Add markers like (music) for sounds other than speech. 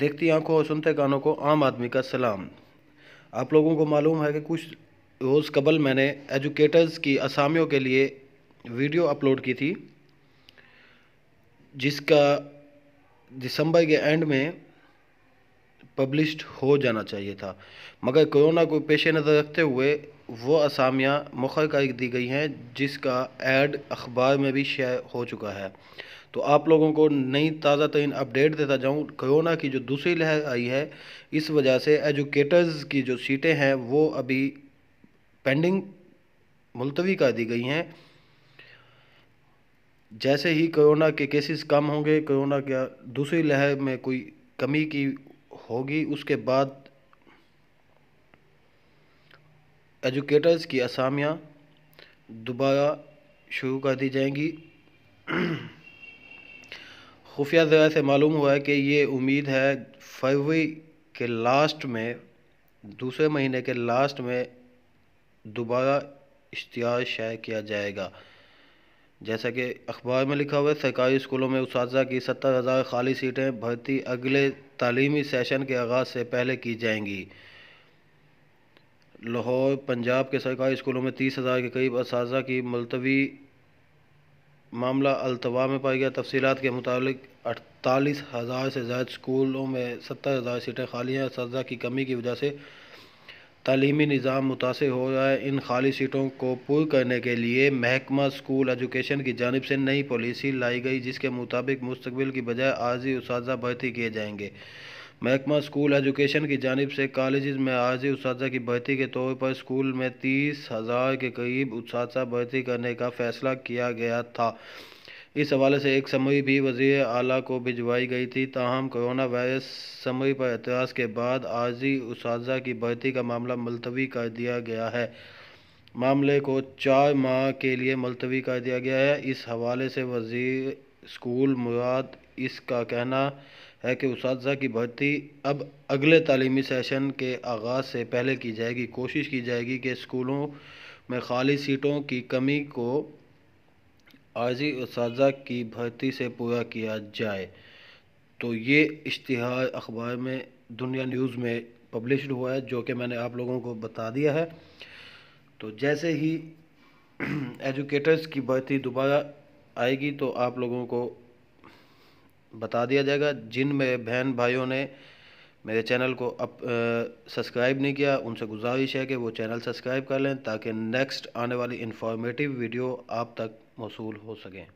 देखती आंखों और सुनते कानों को आम आदमी का सलाम आप लोगों को मालूम है कि कुछ रोज़ कबल मैंने एजुकेटर्स की असामियों के लिए वीडियो अपलोड की थी जिसका दिसंबर के एंड में पब्लिश्ड हो जाना चाहिए था मगर कोरोना को पेश नज़र रखते हुए वो असामियाँ मुखर कर दी गई हैं जिसका एड अखबार में भी शेयर हो चुका है तो आप लोगों को नई ताज़ा तरीन अपडेट देता जाऊँ कोरोना की जो दूसरी लहर आई है इस वजह से एजुकेटर्स की जो सीटें हैं वो अभी पेंडिंग मुलतवी कर दी गई हैं जैसे ही कोरोना के केसेस कम होंगे कोरोना के दूसरी लहर में कोई कमी की होगी उसके बाद एजुकेटर्स की असामियाँ दोबारा शुरू कर दी जाएंगी खुफिया जगह से मालूम हुआ कि ये उम्मीद है फरवरी के लास्ट में दूसरे महीने के लास्ट में दोबारा इश्तिहार शाये किया जाएगा जैसा कि अखबार में लिखा हुआ है सरकारी स्कूलों में उस की सत्तर हज़ार खाली सीटें भर्ती अगले तालीमी सेशन के आगाज़ से पहले की जाएंगी लाहौर पंजाब के सरकारी स्कूलों में तीस हज़ार के करीब इस की मुलतवी मामला अलतवा में पाया गया तफसीत के मुताबिक अड़तालीस हज़ार से ज़ायद स्कूलों में सत्तर हज़ार सीटें खाली हैं सजा की कमी की वजह से तलीमी निज़ाम मुतासर हो रहा है इन खाली सीटों को पुर करने के लिए महकमा स्कूल एजुकेशन की जानब से नई पॉलिसी लाई गई जिसके मुताबिक मुस्तबिल की बजाय आर्जी उस भर्ती किए जाएंगे महकमा स्कूल एजुकेशन की जानब से कॉलेज में आजी उस की भर्ती के तौर पर स्कूल में तीस हज़ार के करीब उस भर्ती करने का फैसला किया गया था इस हवाले से एक समय भी वजी अला को भिजवाई गई थी ताहम कोरोना वायरस समय पर एतराज़ के बाद आजी उस की भर्ती का मामला मुलतवी कर दिया गया है मामले को चार माह के लिए मुलतवी कर दिया गया है इस हवाले से वजी स्कूल मुराद इसका कहना है कि उस की भर्ती अब अगले तालीमी सेशन के आगाज़ से पहले की जाएगी कोशिश की जाएगी कि स्कूलों में खाली सीटों की कमी को आर्जी उस की भर्ती से पूरा किया जाए तो ये इश्तहार अखबार में दुनिया न्यूज़ में पब्लिश हुआ है जो कि मैंने आप लोगों को बता दिया है तो जैसे ही (clears throat) एजुकेटर्स की भर्ती दोबारा आएगी तो आप लोगों को बता दिया जाएगा जिन में बहन भाइयों ने मेरे चैनल को अप सब्सक्राइब नहीं किया उनसे गुजारिश है कि वो चैनल सब्सक्राइब कर लें ताकि नेक्स्ट आने वाली इन्फॉर्मेटिव वीडियो आप तक मौसू हो सकें